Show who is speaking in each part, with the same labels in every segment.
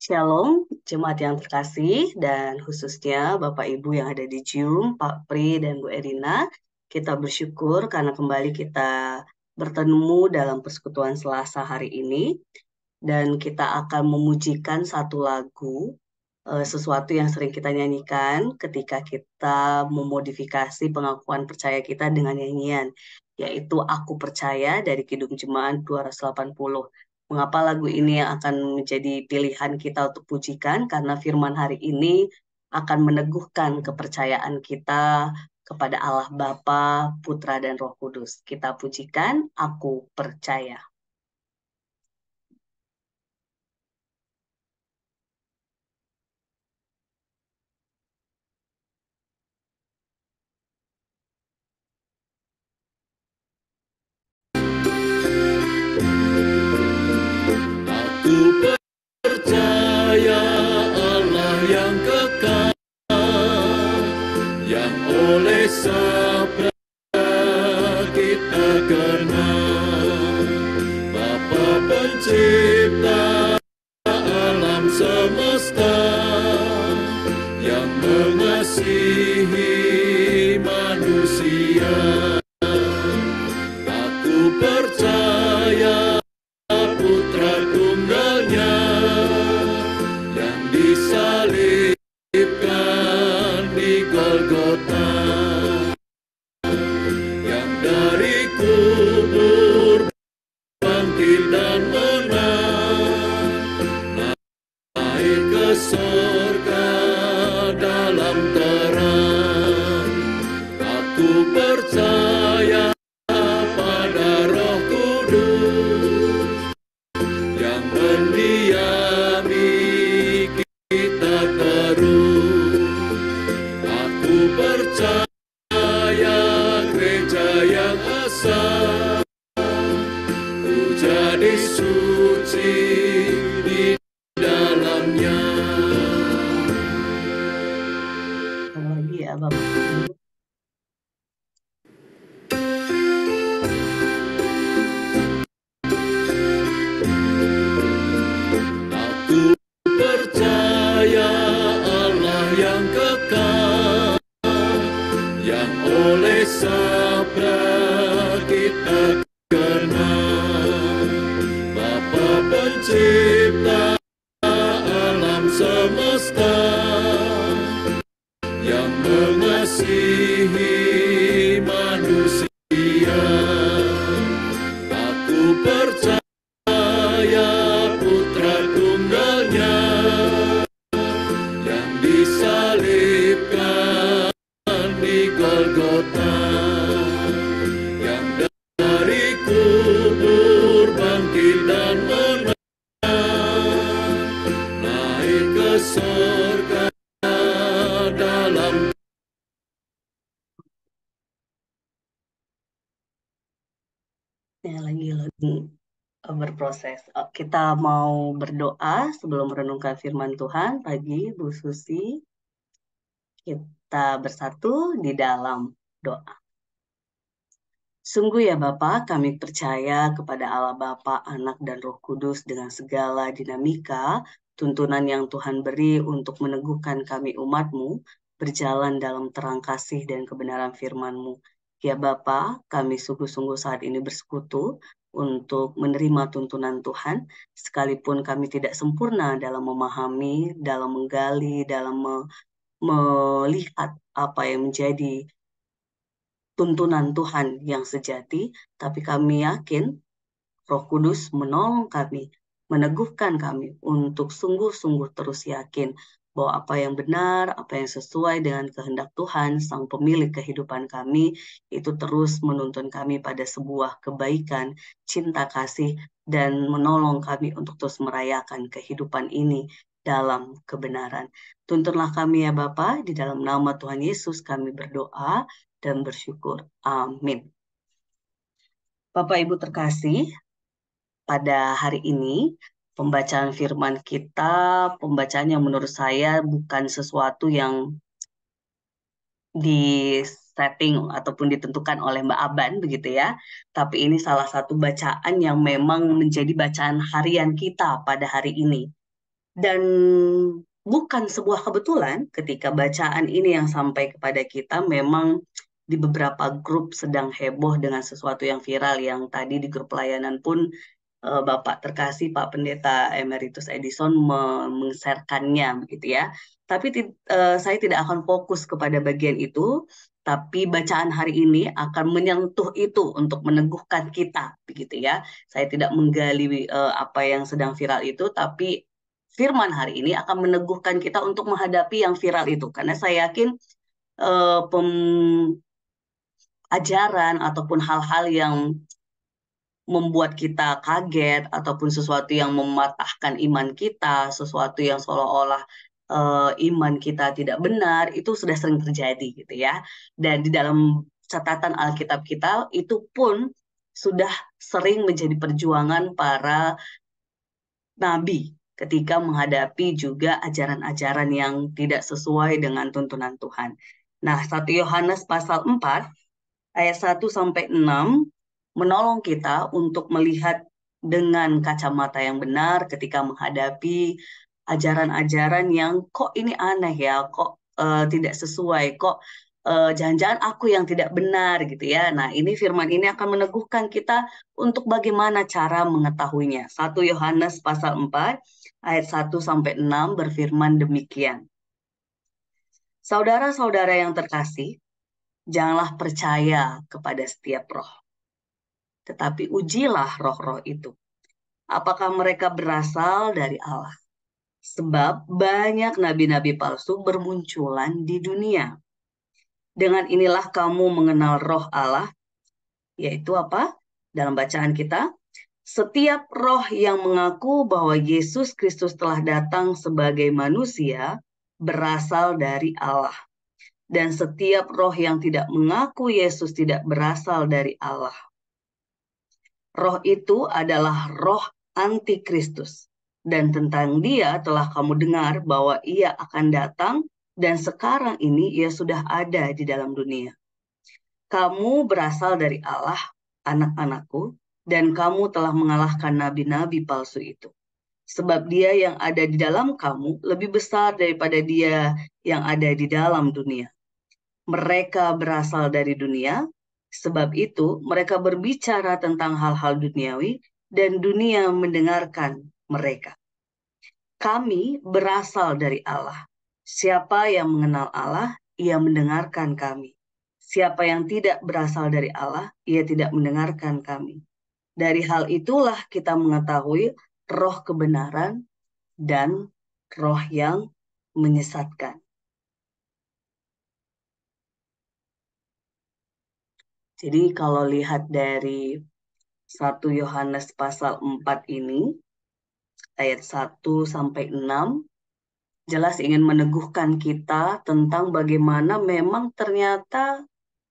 Speaker 1: Shalom, jemaat yang terkasih, dan khususnya Bapak Ibu yang ada di Jum, Pak Pri, dan Bu Erina. Kita bersyukur karena kembali kita bertemu dalam persekutuan Selasa hari ini, dan kita akan memujikan satu lagu, eh, sesuatu yang sering kita nyanyikan ketika kita memodifikasi pengakuan percaya kita dengan nyanyian, yaitu Aku Percaya dari Kidung Jemaat 280. Mengapa lagu ini yang akan menjadi pilihan kita untuk pujikan? Karena firman hari ini akan meneguhkan kepercayaan kita kepada Allah Bapa, Putra, dan Roh Kudus. Kita pujikan, aku percaya.
Speaker 2: serve. sou.
Speaker 1: berproses. Eh, kita mau berdoa sebelum merenungkan firman Tuhan pagi, Bu Susi. Kita bersatu di dalam doa. Sungguh ya Bapa, kami percaya kepada Allah Bapa, Anak dan Roh Kudus dengan segala dinamika, tuntunan yang Tuhan beri untuk meneguhkan kami umatmu, berjalan dalam terang kasih dan kebenaran firman-Mu. Ya Bapa, kami sungguh-sungguh saat ini bersekutu untuk menerima tuntunan Tuhan, sekalipun kami tidak sempurna dalam memahami, dalam menggali, dalam me melihat apa yang menjadi tuntunan Tuhan yang sejati, tapi kami yakin Roh Kudus menolong kami, meneguhkan kami untuk sungguh-sungguh terus yakin bahwa apa yang benar, apa yang sesuai dengan kehendak Tuhan, Sang Pemilik kehidupan kami, itu terus menuntun kami pada sebuah kebaikan, cinta kasih, dan menolong kami untuk terus merayakan kehidupan ini dalam kebenaran. Tuntunlah kami ya Bapa di dalam nama Tuhan Yesus kami berdoa dan bersyukur. Amin. Bapak Ibu terkasih, pada hari ini pembacaan firman kita, pembacaan yang menurut saya bukan sesuatu yang disetting ataupun ditentukan oleh Mbak Aban begitu ya. Tapi ini salah satu bacaan yang memang menjadi bacaan harian kita pada hari ini. Dan bukan sebuah kebetulan ketika bacaan ini yang sampai kepada kita memang di beberapa grup sedang heboh dengan sesuatu yang viral yang tadi di grup pelayanan pun Eh, Bapak terkasih Pak Pendeta Emeritus Edison mengeserkannya gitu ya. Tapi eh, saya tidak akan fokus kepada bagian itu, tapi bacaan hari ini akan menyentuh itu untuk meneguhkan kita begitu ya. Saya tidak menggali eh, apa yang sedang viral itu, tapi firman hari ini akan meneguhkan kita untuk menghadapi yang viral itu karena saya yakin pengajaran pem ajaran ataupun hal-hal yang membuat kita kaget ataupun sesuatu yang mematahkan iman kita, sesuatu yang seolah-olah uh, iman kita tidak benar, itu sudah sering terjadi gitu ya. Dan di dalam catatan Alkitab kita itu pun sudah sering menjadi perjuangan para nabi ketika menghadapi juga ajaran-ajaran yang tidak sesuai dengan tuntunan Tuhan. Nah, 1 Yohanes pasal 4 ayat 1 sampai 6 menolong kita untuk melihat dengan kacamata yang benar ketika menghadapi ajaran-ajaran yang kok ini aneh ya, kok uh, tidak sesuai, kok uh, jangan-jangan aku yang tidak benar gitu ya. Nah, ini firman ini akan meneguhkan kita untuk bagaimana cara mengetahuinya. 1 Yohanes pasal 4 ayat 1 sampai 6 berfirman demikian. Saudara-saudara yang terkasih, janganlah percaya kepada setiap roh tetapi ujilah roh-roh itu. Apakah mereka berasal dari Allah? Sebab banyak nabi-nabi palsu bermunculan di dunia. Dengan inilah kamu mengenal roh Allah, yaitu apa? Dalam bacaan kita, setiap roh yang mengaku bahwa Yesus Kristus telah datang sebagai manusia berasal dari Allah. Dan setiap roh yang tidak mengaku Yesus tidak berasal dari Allah roh itu adalah roh antikristus. Dan tentang dia telah kamu dengar bahwa ia akan datang dan sekarang ini ia sudah ada di dalam dunia. Kamu berasal dari Allah, anak-anakku, dan kamu telah mengalahkan nabi-nabi palsu itu. Sebab dia yang ada di dalam kamu lebih besar daripada dia yang ada di dalam dunia. Mereka berasal dari dunia, Sebab itu, mereka berbicara tentang hal-hal duniawi dan dunia mendengarkan mereka. Kami berasal dari Allah. Siapa yang mengenal Allah, ia mendengarkan kami. Siapa yang tidak berasal dari Allah, ia tidak mendengarkan kami. Dari hal itulah kita mengetahui roh kebenaran dan roh yang menyesatkan. Jadi kalau lihat dari 1 Yohanes pasal 4 ini, ayat 1 sampai 6, jelas ingin meneguhkan kita tentang bagaimana memang ternyata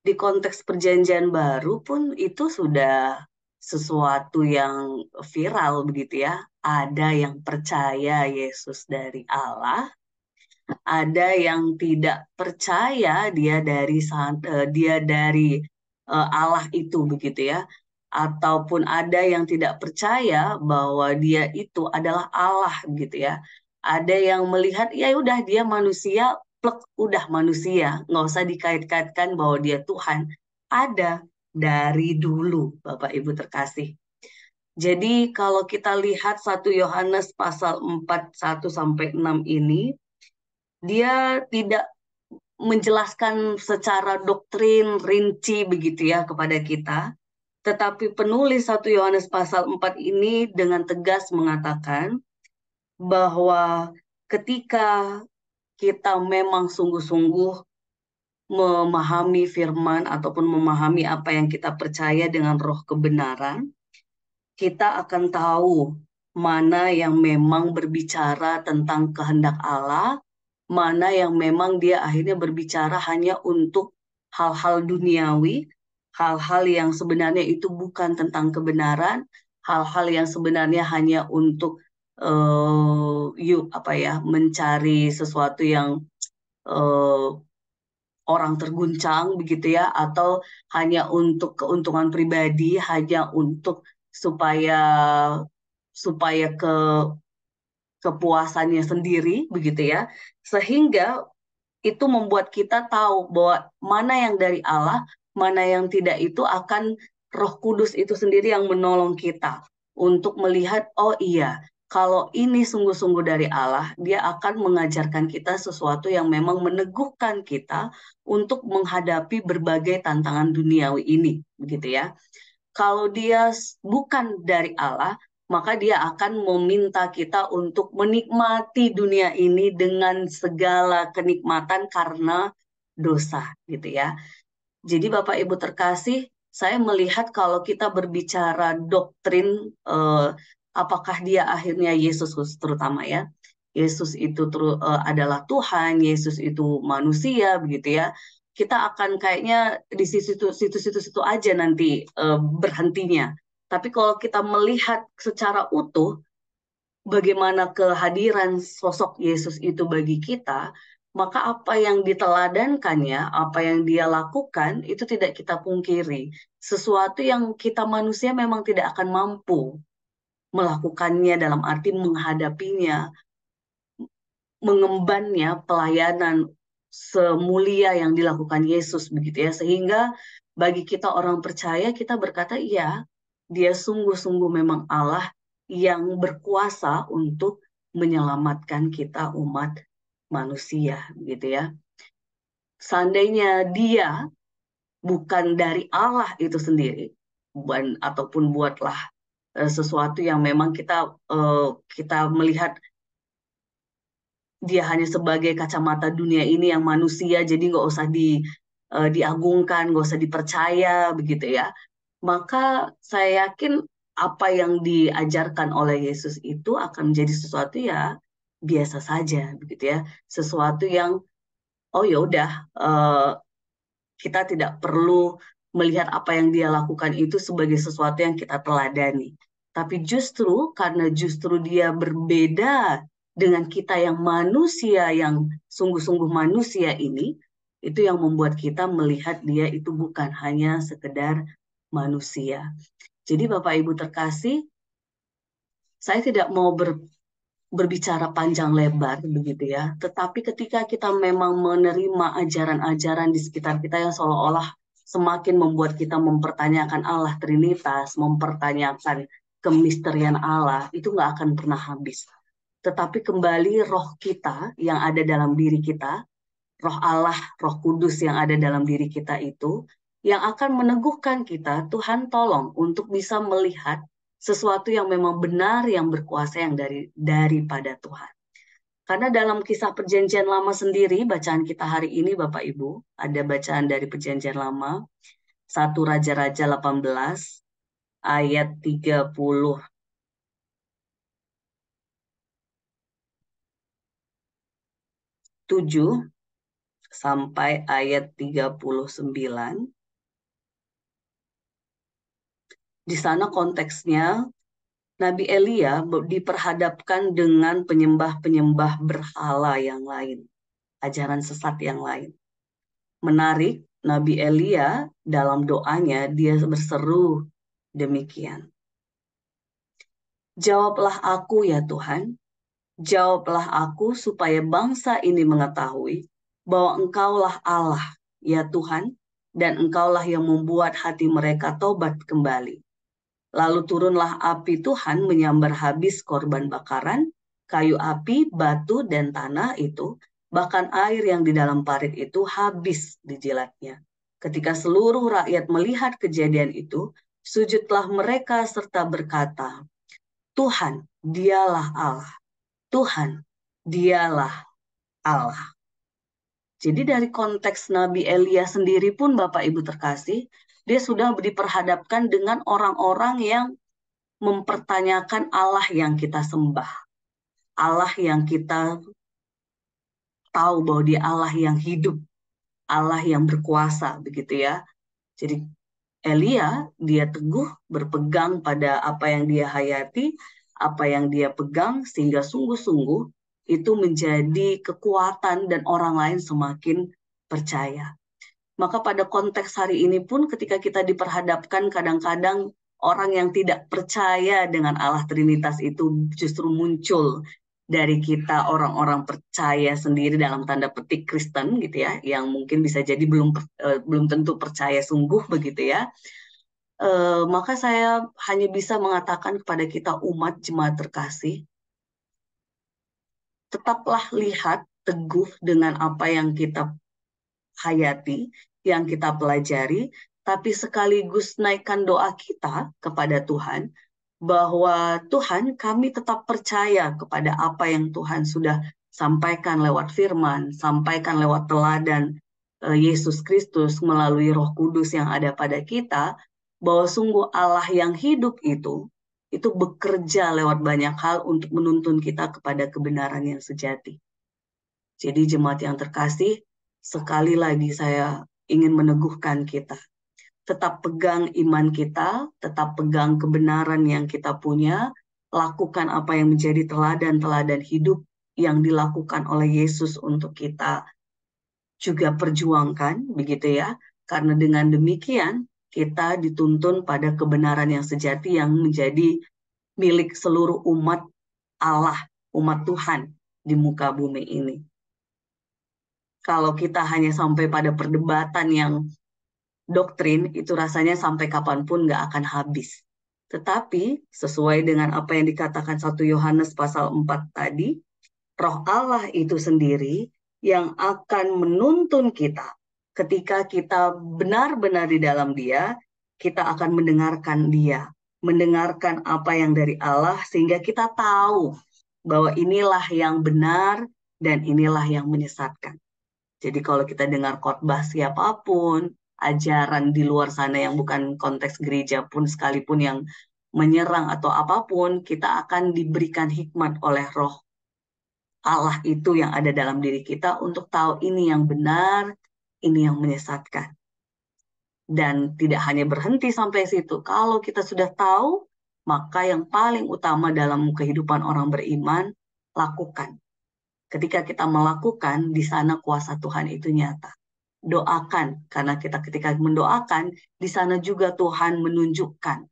Speaker 1: di konteks perjanjian baru pun itu sudah sesuatu yang viral begitu ya. Ada yang percaya Yesus dari Allah, ada yang tidak percaya dia dari eh, dia dari Eh, Allah itu begitu ya ataupun ada yang tidak percaya bahwa dia itu adalah Allah gitu ya ada yang melihat ya udah dia manusia plek udah manusia nggak usah dikait-kaitkan bahwa dia Tuhan ada dari dulu Bapak Ibu terkasih jadi kalau kita lihat satu Yohanes pasal 4 1 sampai 6 ini dia tidak menjelaskan secara doktrin rinci begitu ya kepada kita. Tetapi penulis satu Yohanes pasal 4 ini dengan tegas mengatakan bahwa ketika kita memang sungguh-sungguh memahami firman ataupun memahami apa yang kita percaya dengan roh kebenaran, kita akan tahu mana yang memang berbicara tentang kehendak Allah mana yang memang dia akhirnya berbicara hanya untuk hal-hal duniawi, hal-hal yang sebenarnya itu bukan tentang kebenaran, hal-hal yang sebenarnya hanya untuk uh, yuk apa ya mencari sesuatu yang uh, orang terguncang begitu ya atau hanya untuk keuntungan pribadi hanya untuk supaya supaya ke kepuasannya sendiri begitu ya sehingga itu membuat kita tahu bahwa mana yang dari Allah mana yang tidak itu akan Roh Kudus itu sendiri yang menolong kita untuk melihat oh iya kalau ini sungguh-sungguh dari Allah, dia akan mengajarkan kita sesuatu yang memang meneguhkan kita untuk menghadapi berbagai tantangan duniawi ini, begitu ya. Kalau dia bukan dari Allah, maka dia akan meminta kita untuk menikmati dunia ini dengan segala kenikmatan karena dosa gitu ya. Jadi Bapak Ibu terkasih, saya melihat kalau kita berbicara doktrin eh, apakah dia akhirnya Yesus terutama ya. Yesus itu teru, eh, adalah Tuhan, Yesus itu manusia begitu ya. Kita akan kayaknya di situ-situ situ-situ aja nanti eh, berhentinya tapi kalau kita melihat secara utuh bagaimana kehadiran sosok Yesus itu bagi kita, maka apa yang diteladankannya, apa yang dia lakukan itu tidak kita pungkiri. Sesuatu yang kita manusia memang tidak akan mampu melakukannya dalam arti menghadapinya, mengembannya pelayanan semulia yang dilakukan Yesus begitu ya. Sehingga bagi kita orang percaya kita berkata, "Iya, dia sungguh-sungguh memang Allah yang berkuasa untuk menyelamatkan kita umat manusia gitu ya. Seandainya dia bukan dari Allah itu sendiri bukan ataupun buatlah e, sesuatu yang memang kita e, kita melihat dia hanya sebagai kacamata dunia ini yang manusia jadi nggak usah di e, diagungkan nggak usah dipercaya begitu ya maka saya yakin apa yang diajarkan oleh Yesus itu akan menjadi sesuatu ya biasa saja begitu ya sesuatu yang oh ya udah uh, kita tidak perlu melihat apa yang dia lakukan itu sebagai sesuatu yang kita teladani tapi justru karena justru dia berbeda dengan kita yang manusia yang sungguh-sungguh manusia ini itu yang membuat kita melihat dia itu bukan hanya sekedar manusia. Jadi Bapak Ibu terkasih, saya tidak mau ber, berbicara panjang lebar begitu ya. Tetapi ketika kita memang menerima ajaran-ajaran di sekitar kita yang seolah-olah semakin membuat kita mempertanyakan Allah Trinitas, mempertanyakan kemisterian Allah, itu nggak akan pernah habis. Tetapi kembali roh kita yang ada dalam diri kita, roh Allah, roh kudus yang ada dalam diri kita itu yang akan meneguhkan kita, Tuhan tolong untuk bisa melihat sesuatu yang memang benar yang berkuasa yang dari daripada Tuhan. Karena dalam kisah perjanjian lama sendiri, bacaan kita hari ini Bapak Ibu, ada bacaan dari perjanjian lama, 1 Raja-Raja 18, ayat 30 tujuh sampai ayat 39 di sana konteksnya Nabi Elia diperhadapkan dengan penyembah-penyembah berhala yang lain, ajaran sesat yang lain. Menarik, Nabi Elia dalam doanya dia berseru demikian. Jawablah aku ya Tuhan, jawablah aku supaya bangsa ini mengetahui bahwa engkaulah Allah ya Tuhan dan engkaulah yang membuat hati mereka tobat kembali Lalu turunlah api Tuhan menyambar habis korban bakaran, kayu api, batu, dan tanah itu, bahkan air yang di dalam parit itu habis dijilatnya. Ketika seluruh rakyat melihat kejadian itu, sujudlah mereka serta berkata, Tuhan, dialah Allah. Tuhan, dialah Allah. Jadi dari konteks Nabi Elia sendiri pun Bapak Ibu terkasih, dia sudah diperhadapkan dengan orang-orang yang mempertanyakan Allah yang kita sembah. Allah yang kita tahu bahwa dia Allah yang hidup, Allah yang berkuasa begitu ya. Jadi Elia dia teguh berpegang pada apa yang dia hayati, apa yang dia pegang sehingga sungguh-sungguh itu menjadi kekuatan dan orang lain semakin percaya. Maka pada konteks hari ini pun ketika kita diperhadapkan kadang-kadang orang yang tidak percaya dengan Allah Trinitas itu justru muncul dari kita orang-orang percaya sendiri dalam tanda petik Kristen gitu ya yang mungkin bisa jadi belum eh, belum tentu percaya sungguh begitu ya e, maka saya hanya bisa mengatakan kepada kita umat jemaat terkasih tetaplah lihat teguh dengan apa yang kita hayati yang kita pelajari, tapi sekaligus naikkan doa kita kepada Tuhan bahwa Tuhan kami tetap percaya kepada apa yang Tuhan sudah sampaikan lewat firman, sampaikan lewat teladan eh, Yesus Kristus melalui Roh Kudus yang ada pada kita bahwa sungguh Allah yang hidup itu itu bekerja lewat banyak hal untuk menuntun kita kepada kebenaran yang sejati. Jadi jemaat yang terkasih, sekali lagi saya ingin meneguhkan kita. Tetap pegang iman kita, tetap pegang kebenaran yang kita punya, lakukan apa yang menjadi teladan-teladan hidup yang dilakukan oleh Yesus untuk kita. Juga perjuangkan, begitu ya, karena dengan demikian kita dituntun pada kebenaran yang sejati yang menjadi milik seluruh umat Allah, umat Tuhan di muka bumi ini kalau kita hanya sampai pada perdebatan yang doktrin, itu rasanya sampai kapanpun nggak akan habis. Tetapi sesuai dengan apa yang dikatakan satu Yohanes pasal 4 tadi, roh Allah itu sendiri yang akan menuntun kita ketika kita benar-benar di dalam dia, kita akan mendengarkan dia, mendengarkan apa yang dari Allah sehingga kita tahu bahwa inilah yang benar dan inilah yang menyesatkan. Jadi kalau kita dengar khotbah siapapun, ajaran di luar sana yang bukan konteks gereja pun sekalipun yang menyerang atau apapun, kita akan diberikan hikmat oleh roh Allah itu yang ada dalam diri kita untuk tahu ini yang benar, ini yang menyesatkan. Dan tidak hanya berhenti sampai situ. Kalau kita sudah tahu, maka yang paling utama dalam kehidupan orang beriman, lakukan. Ketika kita melakukan, di sana kuasa Tuhan itu nyata. Doakan, karena kita ketika mendoakan, di sana juga Tuhan menunjukkan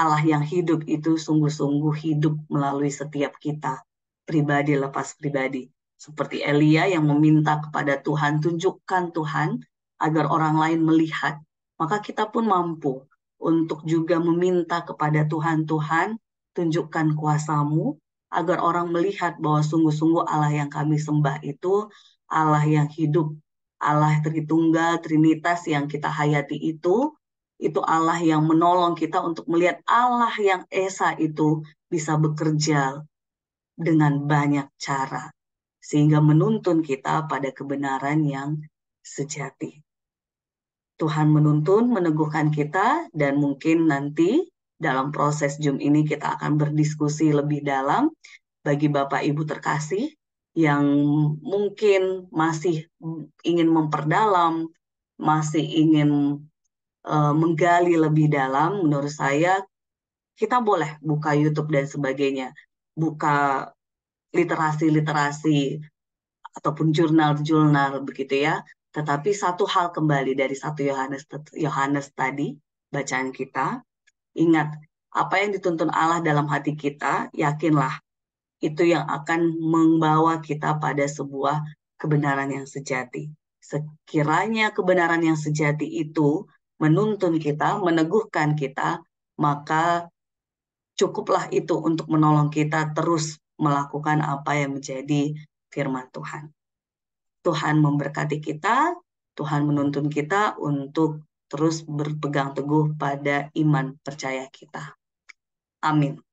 Speaker 1: Allah yang hidup itu sungguh-sungguh hidup melalui setiap kita, pribadi lepas pribadi. Seperti Elia yang meminta kepada Tuhan, tunjukkan Tuhan agar orang lain melihat, maka kita pun mampu untuk juga meminta kepada Tuhan, Tuhan tunjukkan kuasamu agar orang melihat bahwa sungguh-sungguh Allah yang kami sembah itu Allah yang hidup, Allah Tritunggal, Trinitas yang kita hayati itu, itu Allah yang menolong kita untuk melihat Allah yang Esa itu bisa bekerja dengan banyak cara, sehingga menuntun kita pada kebenaran yang sejati. Tuhan menuntun, meneguhkan kita, dan mungkin nanti dalam proses Zoom ini kita akan berdiskusi lebih dalam bagi Bapak Ibu terkasih yang mungkin masih ingin memperdalam, masih ingin uh, menggali lebih dalam, menurut saya kita boleh buka YouTube dan sebagainya, buka literasi-literasi ataupun jurnal-jurnal begitu ya. Tetapi satu hal kembali dari satu Yohanes Yohanes tadi bacaan kita Ingat, apa yang dituntun Allah dalam hati kita, yakinlah itu yang akan membawa kita pada sebuah kebenaran yang sejati. Sekiranya kebenaran yang sejati itu menuntun kita, meneguhkan kita, maka cukuplah itu untuk menolong kita terus melakukan apa yang menjadi firman Tuhan. Tuhan memberkati kita, Tuhan menuntun kita untuk terus berpegang teguh pada iman percaya kita. Amin.